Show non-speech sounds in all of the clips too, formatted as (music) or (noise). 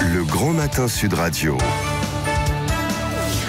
Le Grand Matin Sud Radio.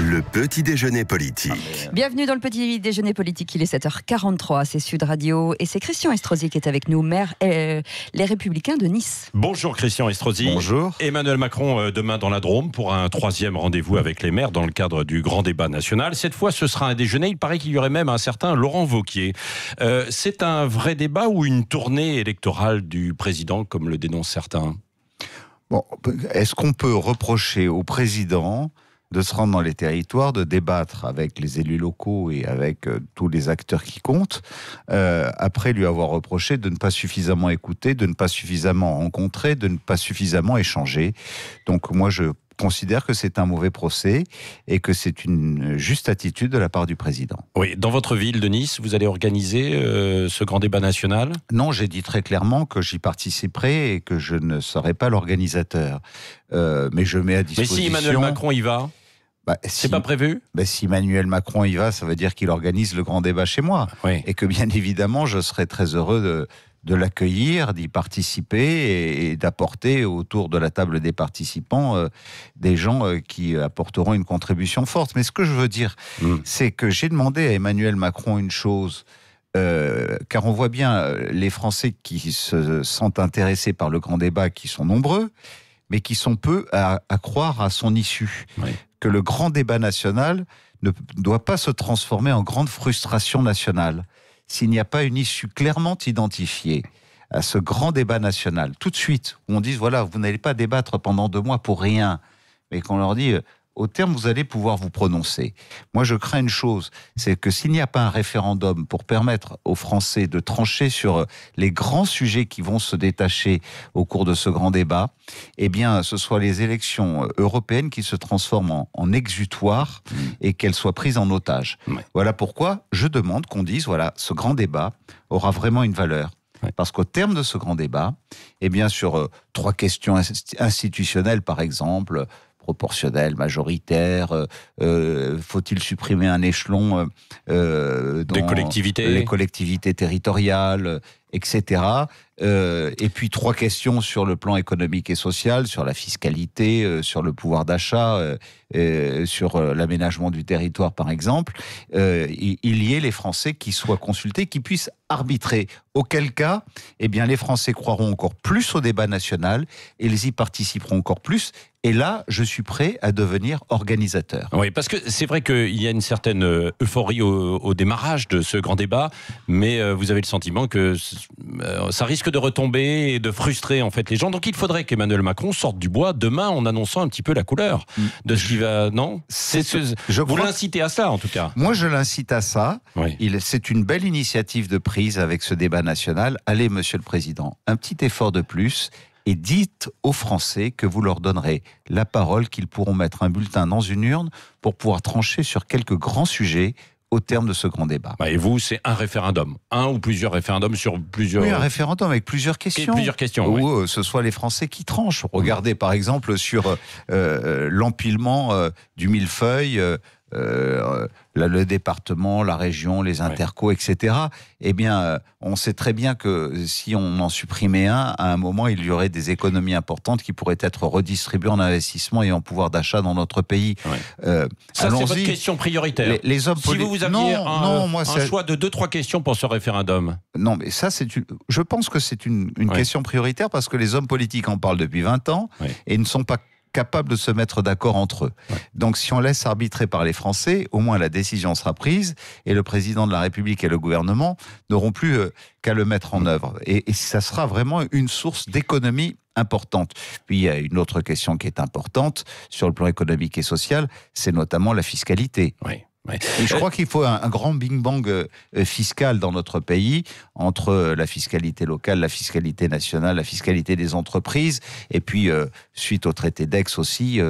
Le petit déjeuner politique. Bienvenue dans le petit déjeuner politique. Il est 7h43, c'est Sud Radio et c'est Christian Estrosi qui est avec nous, maire et euh, Les Républicains de Nice. Bonjour Christian Estrosi. Bonjour. Emmanuel Macron euh, demain dans la Drôme pour un troisième rendez-vous avec les maires dans le cadre du grand débat national. Cette fois, ce sera un déjeuner. Il paraît qu'il y aurait même un certain Laurent Vauquier. Euh, c'est un vrai débat ou une tournée électorale du président, comme le dénoncent certains Bon, est-ce qu'on peut reprocher au président de se rendre dans les territoires, de débattre avec les élus locaux et avec euh, tous les acteurs qui comptent, euh, après lui avoir reproché de ne pas suffisamment écouter, de ne pas suffisamment rencontrer, de ne pas suffisamment échanger. Donc moi, je considère que c'est un mauvais procès et que c'est une juste attitude de la part du président. Oui, dans votre ville de Nice, vous allez organiser euh, ce grand débat national Non, j'ai dit très clairement que j'y participerai et que je ne serai pas l'organisateur. Euh, mais je mets à disposition. Mais si Emmanuel Macron y va bah, c'est pas prévu bah, Si Emmanuel Macron y va, ça veut dire qu'il organise le grand débat chez moi. Et que bien (laughs) évidemment, je serai très heureux de, de l'accueillir, d'y participer et, d'apporter autour de la table des participants euh, des gens euh, qui apporteront une contribution forte. Mais ce que je veux dire, mm. c'est que j'ai demandé à Emmanuel Macron une chose. Euh, car on voit bien les Français qui se sentent intéressés par le grand débat, qui sont nombreux, mais qui sont peu à, croire à son issue. Que le grand débat national ne doit pas se transformer en grande frustration nationale s'il n'y a pas une issue clairement identifiée à ce grand débat national, tout de suite, où on dit, voilà, vous n'allez pas débattre pendant deux mois pour rien, mais qu'on leur dit, au terme, vous allez pouvoir vous prononcer. Moi, je crains une chose, c'est que s'il n'y a pas un référendum pour permettre aux Français de trancher sur les grands sujets qui vont se détacher au cours de ce grand débat, eh bien, ce soit les élections européennes qui se transforment en, exutoire mmh. et qu'elles soient prises en otage. Voilà pourquoi je demande qu'on dise, voilà, ce grand débat aura vraiment une valeur. Parce qu'au terme de ce grand débat, et eh bien sur euh, trois questions institutionnelles, par exemple, proportionnel, majoritaire euh, euh, Faut-il supprimer un échelon euh, des collectivités Les collectivités territoriales, etc. et puis trois questions sur le plan économique et social, sur la fiscalité, sur le pouvoir d'achat, sur l'aménagement du territoire, par exemple. il y ait les Français qui soient consultés, qui puissent arbitrer. Auquel cas, eh bien, les Français croiront encore plus au débat national et ils y participeront encore plus. Et là, je suis prêt à devenir organisateur. Oui, parce que c'est vrai qu'il y a une certaine euh, euphorie au, démarrage de ce grand débat, mais euh, vous avez le sentiment que euh, ça risque de retomber et de frustrer en fait les gens. Donc il faudrait qu'Emmanuel Macron sorte du bois demain en annonçant un petit peu la couleur mm. de ce qui va. Non C'est Vous l'incitez à ça en tout cas. Moi, je l'incite à ça. C'est une belle initiative de prise avec ce débat national. Allez, Monsieur le Président, un petit effort de plus et dites aux Français que vous leur donnerez la parole, qu'ils pourront mettre un bulletin dans une urne pour pouvoir trancher sur quelques grands sujets au terme de ce grand débat. Bah, et vous, c'est un référendum, un ou plusieurs référendums sur plusieurs. Oui, un référendum avec plusieurs questions. Ou plusieurs questions. Ou euh, ce soit les Français qui tranchent. Regardez par exemple sur euh, euh, l'empilement du millefeuille. Euh, euh, le département, la région, les intercos, etc. Eh bien, euh, on sait très bien que si on en supprimait un, à un moment, il y aurait des économies importantes qui pourraient être redistribuées en investissement et en pouvoir d'achat dans notre pays. Ça, c'est votre question prioritaire. Les, hommes si vous, aviez non, un, c'est un choix de deux, trois questions pour ce référendum. Non, mais ça, c'est une... je pense que c'est une, question prioritaire parce que les hommes politiques en parlent depuis 20 ans et ne sont pas Capable de se mettre d'accord entre eux. Donc si on laisse arbitrer par les Français, au moins la décision sera prise et le président de la République et le gouvernement n'auront plus euh, qu'à le mettre en œuvre. Et, et, ça sera vraiment une source d'économie importante. Puis il y a une autre question qui est importante sur le plan économique et social, c'est notamment la fiscalité. Oui je crois qu'il faut un, grand bing bang euh, euh, fiscal dans notre pays, entre euh, la fiscalité locale, la fiscalité nationale, la fiscalité des entreprises, et puis, suite au traité d'Aix aussi,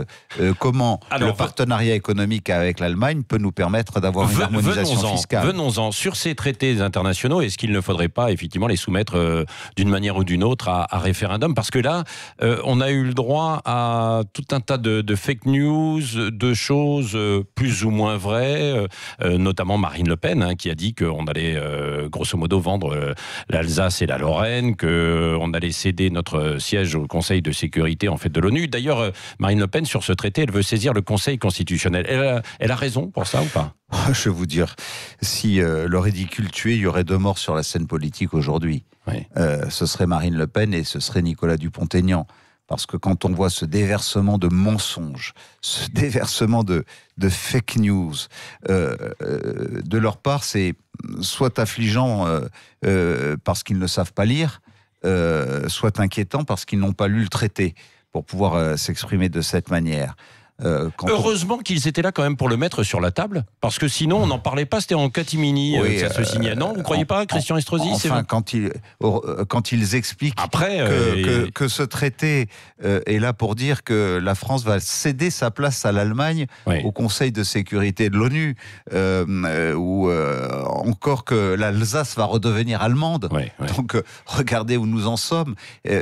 comment le partenariat économique avec l'Allemagne peut nous permettre d'avoir une harmonisation venons fiscale. Venons-en. Sur ces traités internationaux, est-ce qu'il ne faudrait pas effectivement les soumettre d'une manière ou d'une autre à, référendum Parce que là, on a eu le droit à tout un tas de fake news, de choses plus ou moins vraies euh, euh, notamment Marine Le Pen, hein, qui a dit qu'on allait euh, grosso modo vendre l'Alsace et la Lorraine, qu'on allait céder notre siège au Conseil de sécurité en fait de l'ONU. D'ailleurs, Marine Le Pen, sur ce traité, elle veut saisir le Conseil constitutionnel. Elle a, raison pour ça ou pas oh, Je vais vous dire, si le ridicule tuait, il y aurait deux morts sur la scène politique aujourd'hui. ce serait Marine Le Pen et ce serait Nicolas Dupont-Aignan. Parce que quand on voit ce déversement de mensonges, (laughs) ce déversement de, fake news, euh, euh, de leur part, c'est soit affligeant euh, parce qu'ils ne savent pas lire, soit inquiétant parce qu'ils n'ont pas lu le traité pour pouvoir s'exprimer de cette manière. Euh, Heureusement qu'ils étaient là quand même pour le mettre sur la table, parce que sinon on n'en parlait pas, c'était en catimini euh, ça se euh, signait. Non, vous ne croyez pas, Christian Estrosi Enfin, quand, quand ils expliquent que, ce traité est là pour dire que la France va céder sa place à l'Allemagne au Conseil de sécurité de l'ONU, ou encore que l'Alsace va redevenir allemande. Donc regardez où nous en sommes.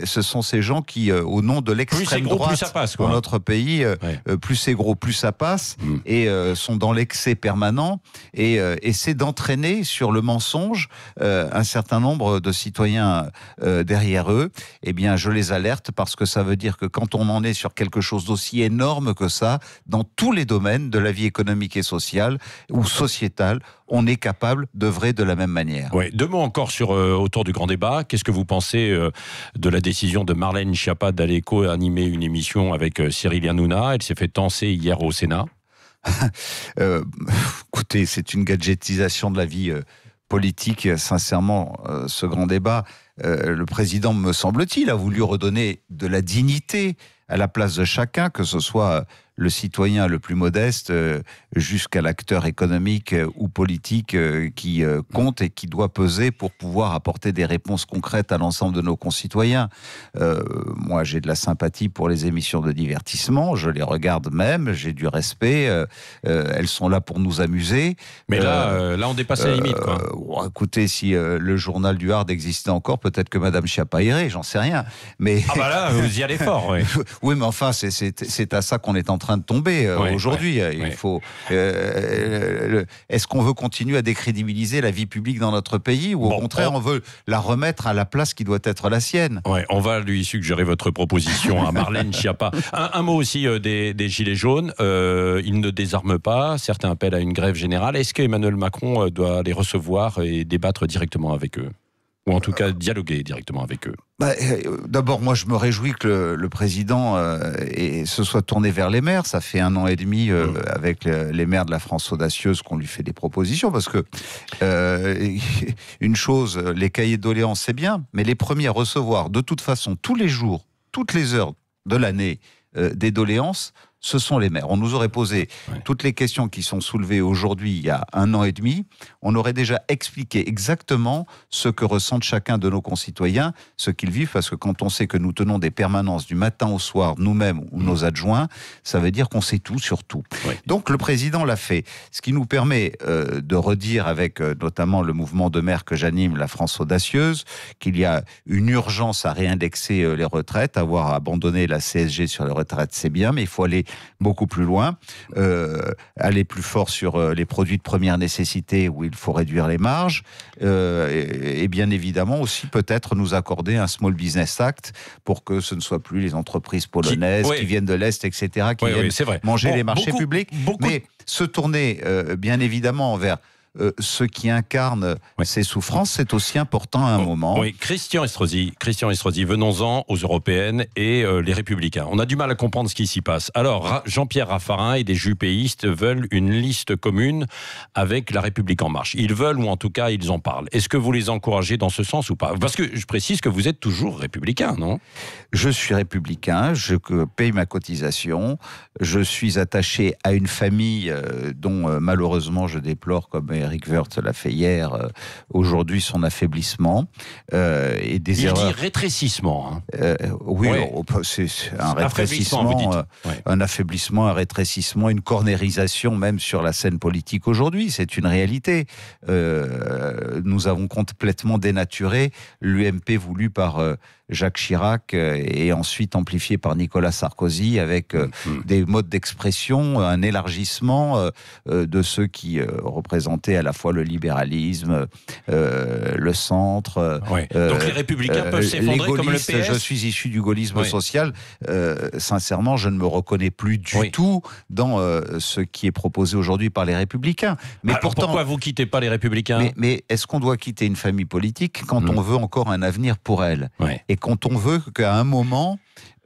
ce sont ces gens qui, au nom de l'extrême droite dans notre pays, plus c'est gros, plus ça passe, mm. et euh, sont dans l'excès permanent, et euh, essaient d'entraîner sur le mensonge euh, un certain nombre de citoyens derrière eux. Eh bien, je les alerte parce que ça veut dire que quand on en est sur quelque chose d'aussi énorme que ça, dans tous les domaines de la vie économique et sociale ou sociétale, on est capable d'œuvrer de la même manière. Ouais. Deux mots encore sur, autour du grand débat. Qu'est-ce que vous pensez de la décision de Marlène Schiappa d'aller co-animer une émission avec Cyril Hanouna Elle s'est fait hier au Sénat (laughs) euh, Écoutez, c'est une gadgetisation de la vie euh, politique, sincèrement, euh, ce grand débat. le président, me semble-t-il, a voulu redonner de la dignité à la place de chacun, que ce soit le citoyen le plus modeste euh, jusqu'à l'acteur économique euh, ou politique euh, qui compte et qui doit peser pour pouvoir apporter des réponses concrètes à l'ensemble de nos concitoyens. moi, j'ai de la sympathie pour les émissions de divertissement, je les regarde même, j'ai du respect, elles sont là pour nous amuser. Mais là, là on dépasse la limite. Quoi. Oh, écoutez, si le journal du Hard existait encore, peut-être que Madame Schiappa irait, j'en sais rien. Mais... Ah bah là, vous y allez fort. (laughs) oui, oui mais enfin, c'est à ça qu'on est en train train de tomber euh, aujourd'hui. Il faut. Euh, est-ce qu'on veut continuer à décrédibiliser la vie publique dans notre pays ou au contraire on... veut la remettre à la place qui doit être la sienne ouais, On va lui suggérer votre proposition à Marlène (laughs) Schiappa. Un, mot aussi euh, des, des, gilets jaunes. ils ne désarment pas. Certains appellent à une grève générale. Est-ce qu'Emmanuel Macron doit les recevoir et débattre directement avec eux ou en tout cas dialoguer directement avec eux bah, euh, D'abord, moi, je me réjouis que le, président euh, se soit tourné vers les maires. Ça fait un an et demi euh, mmh. avec les, maires de la France audacieuse qu'on lui fait des propositions, parce que (laughs) une chose, les cahiers de doléances, c'est bien, mais les premiers à recevoir, de toute façon, tous les jours, toutes les heures de l'année, des doléances, ce sont les maires. On nous aurait posé toutes les questions qui sont soulevées aujourd'hui il y a un an et demi. On aurait déjà expliqué exactement ce que ressentent chacun de nos concitoyens, ce qu'ils vivent, parce que quand on sait que nous tenons des permanences du matin au soir, nous-mêmes ou mmh. nos adjoints, ça veut dire qu'on sait tout sur tout. Donc le président l'a fait, ce qui nous permet euh, de redire avec euh, notamment le mouvement de maires que j'anime, la France audacieuse, qu'il y a une urgence à réindexer euh, les retraites, avoir abandonné la CSG sur les retraites, c'est bien, mais il faut aller beaucoup plus loin, euh, aller plus fort sur euh, les produits de première nécessité où il faut réduire les marges, euh, et, bien évidemment aussi peut-être nous accorder un Small Business Act pour que ce ne soit plus les entreprises polonaises qui, viennent de l'Est, etc., qui oui, manger les marchés publics, mais se tourner bien évidemment vers euh, ce qui incarne ces souffrances, c'est aussi important à un oh, moment. Oui, Christian Estrosi, Christian Estrosi, venons-en aux européennes et euh, les républicains. On a du mal à comprendre ce qui s'y passe. Alors, Jean-Pierre Raffarin et des jupéistes veulent une liste commune avec La République en marche. Ils veulent, ou en tout cas, ils en parlent. Est-ce que vous les encouragez dans ce sens ou pas Parce que je précise que vous êtes toujours républicain, non Je suis républicain, je paye ma cotisation, je suis attaché à une famille euh, dont malheureusement je déplore comme Eric Wirth l'a fait hier, euh, aujourd'hui son affaiblissement euh, et des Il dit rétrécissement. Hein. Euh, oui, c'est un rétrécissement, un affaiblissement, un rétrécissement, une cornérisation même sur la scène politique aujourd'hui. C'est une réalité. nous avons complètement dénaturé l'UMP voulu par Jacques Chirac euh, et ensuite amplifié par Nicolas Sarkozy avec euh, mm, mm. des modes d'expression, euh, un élargissement de ceux qui représentaient à la fois le libéralisme, le centre. Donc les républicains peuvent s'effondrer comme le PS. Je suis issu du gaullisme social. sincèrement, je ne me reconnais plus du tout dans ce qui est proposé aujourd'hui par les républicains. Mais pourtant, pourquoi vous quittez pas les républicains Mais, est-ce qu'on doit quitter une famille politique quand on veut encore un avenir pour elle et quand on veut qu'à un moment,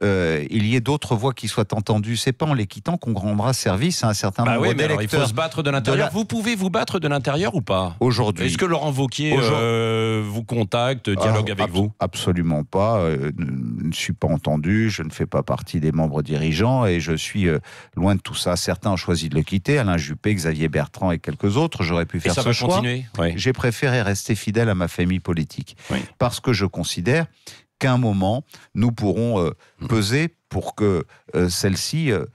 euh, il y ait d'autres voix qui soient entendues. C'est pas en les quittant qu'on rendra service à un certain bah nombre oui, Il faut se battre de l'intérieur. Vous pouvez vous battre de l'intérieur ou pas Aujourd'hui. Est-ce que Laurent Vauquier euh, vous contacte, dialogue ah, avec vous Absolument pas. je euh, ne suis pas entendu. Je ne fais pas partie des membres dirigeants et je suis loin de tout ça. Certains ont choisi de le quitter. Alain Juppé, Xavier Bertrand et quelques autres. J'aurais pu faire ce choix. J'ai préféré rester fidèle à ma famille politique parce que je considère Qu'un moment nous pourrons euh, mm. peser pour que euh, celle-ci... Euh,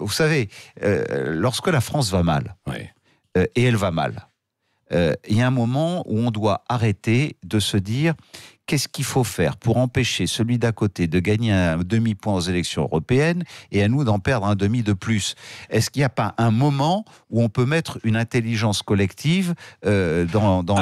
vous savez, lorsque la France va mal, et elle va mal, il y a un moment où on doit arrêter de se dire qu'est-ce qu'il faut faire pour empêcher celui d'à côté de gagner un demi-point aux élections européennes et à nous d'en perdre un demi de plus Est-ce qu'il n'y a pas un moment où on peut mettre une intelligence collective euh, dans, dans,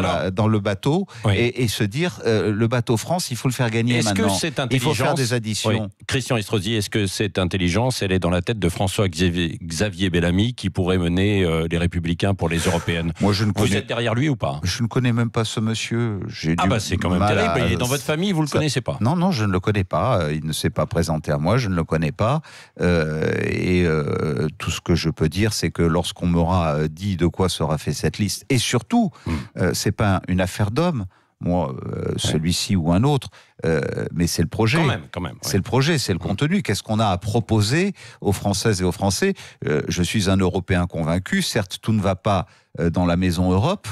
le bateau et, se dire euh, le bateau France, il faut le faire gagner est-ce maintenant. Que cette intelligence, il faut faire des additions. Christian Estrosi, est-ce que cette intelligence, elle est dans la tête de François Xavier, Bellamy qui pourrait mener euh, les Républicains pour les Européennes Moi, je ne Vous êtes derrière lui ou pas Je ne connais même pas ce monsieur. J'ai ah bah c'est quand même terrible et dans votre famille, vous ne le connaissez pas Non, non, je ne le connais pas. Euh, il ne s'est pas présenté à moi, je ne le connais pas. Euh, et euh, tout ce que je peux dire, c'est que lorsqu'on m'aura dit de quoi sera fait cette liste, et surtout, ce mm. n'est c'est pas une affaire d'homme, moi, celui-ci ou un autre, euh, mais c'est le projet. Quand même, C'est le projet, c'est le mmh. contenu. Qu'est-ce qu'on a à proposer aux Françaises et aux Français euh, Je suis un Européen convaincu. Certes, tout ne va pas euh, dans la maison Europe,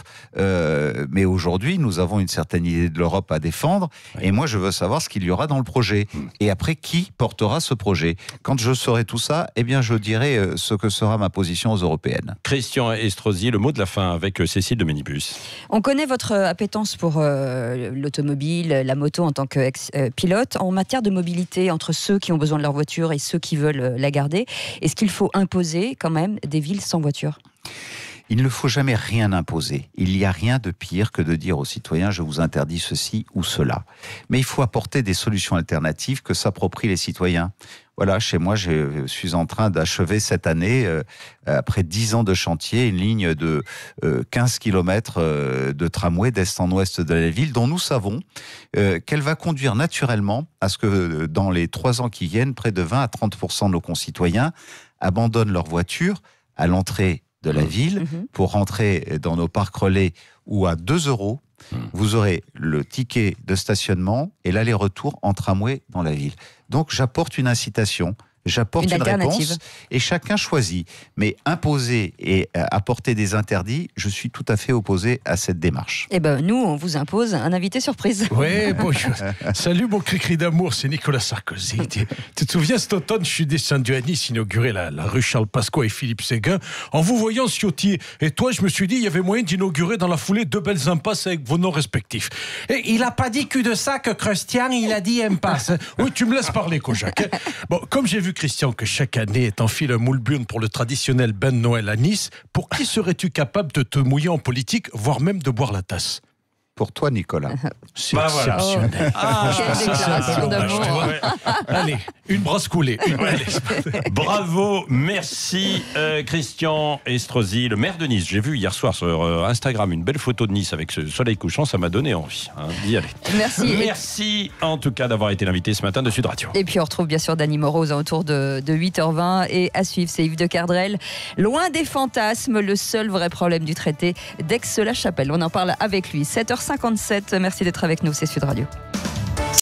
mais aujourd'hui, nous avons une certaine idée de l'Europe à défendre. Et moi, je veux savoir ce qu'il y aura dans le projet. Mmh. Et après, qui portera ce projet Quand je saurai tout ça, eh bien, je dirai ce que sera ma position aux européennes. Christian Estrosi, le mot de la fin avec Cécile de Ménibus. On connaît votre appétence pour l'automobile, la moto en tant que ex-pilote euh, en matière de mobilité entre ceux qui ont besoin de leur voiture et ceux qui veulent euh, la garder Est-ce qu'il faut imposer quand même des villes sans voiture il ne faut jamais rien imposer. Il n'y a rien de pire que de dire aux citoyens je vous interdis ceci ou cela. Mais il faut apporter des solutions alternatives que s'approprient les citoyens. Voilà, chez moi, je suis en train d'achever cette année, euh, après dix ans de chantier, une ligne de 15 euh, km euh, de tramway d'est en ouest de la ville, dont nous savons qu'elle va conduire naturellement à ce que dans les trois ans qui viennent, près de 20 à 30 de nos concitoyens abandonnent leur voiture à l'entrée de la mmh. ville mmh. pour rentrer dans nos parcs relais ou à 2 euros, mmh. vous aurez le ticket de stationnement et l'aller-retour en tramway dans la ville. Donc j'apporte une incitation J'apporte une, réponse et chacun choisit. Mais imposer et euh, apporter des interdits, je suis tout à fait opposé à cette démarche. Eh ben, nous, on vous impose un invité surprise. Oui, bonjour. Salut, mon cri-cri d'amour, c'est Nicolas Sarkozy. tu, te souviens, cet automne, je suis descendu à Nice inaugurer la, rue Charles Pasqua et Philippe Séguin. En vous voyant, Ciotti et toi, je me suis dit, il y avait moyen d'inaugurer dans la foulée deux belles impasses avec vos noms respectifs. Et il n'a pas dit cul-de-sac, Christian, il a dit impasse. Oui, tu me laisses parler, Kojak. Bon, comme j'ai vu Christian, que chaque année fil un moule burne pour le traditionnel bain Noël à Nice, pour qui serais-tu capable de te mouiller en politique, voire même de boire la tasse pour toi, Nicolas. C'est (laughs) bah voilà. Ah, ah, déclaration d'amour. (laughs) Allez, une brosse coulée. (laughs) Bravo, merci euh, Christian Estrosi, le maire de Nice. J'ai vu hier soir sur euh, Instagram une belle photo de Nice avec ce soleil couchant, ça m'a donné envie hein. d'y aller. Merci. Merci en tout cas d'avoir été l'invité ce matin de Sud Radio. Et puis on retrouve bien sûr Dany Moreau hein, aux alentours de, 8h20 et à suivre c'est Yves de Cardrel. Loin des fantasmes, le seul vrai problème du traité d'Aix-la-Chapelle. On en parle avec lui. 7h Merci d'être avec nous, c'est Sud Radio.